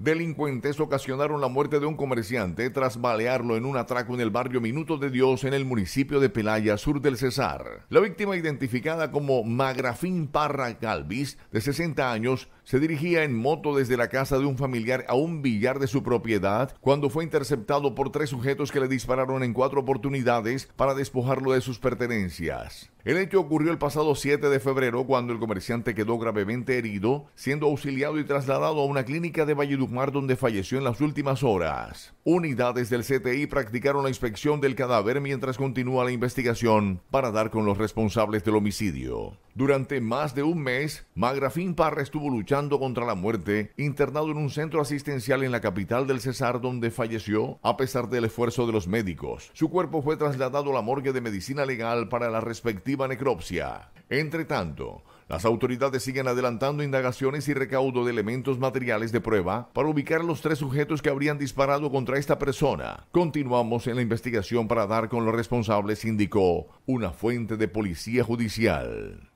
Delincuentes ocasionaron la muerte de un comerciante tras balearlo en un atraco en el barrio Minuto de Dios en el municipio de Pelaya, sur del Cesar. La víctima, identificada como Magrafín Parra Galvis, de 60 años, se dirigía en moto desde la casa de un familiar a un billar de su propiedad cuando fue interceptado por tres sujetos que le dispararon en cuatro oportunidades para despojarlo de sus pertenencias. El hecho ocurrió el pasado 7 de febrero cuando el comerciante quedó gravemente herido, siendo auxiliado y trasladado a una clínica de Valledupar donde falleció en las últimas horas. Unidades del CTI practicaron la inspección del cadáver mientras continúa la investigación para dar con los responsables del homicidio. Durante más de un mes, Magrafín Parra estuvo luchando contra la muerte, internado en un centro asistencial en la capital del Cesar, donde falleció a pesar del esfuerzo de los médicos. Su cuerpo fue trasladado a la morgue de medicina legal para la respectiva necropsia. Entre tanto, las autoridades siguen adelantando indagaciones y recaudo de elementos materiales de prueba para ubicar a los tres sujetos que habrían disparado contra esta persona. Continuamos en la investigación para dar con los responsables, indicó una fuente de policía judicial.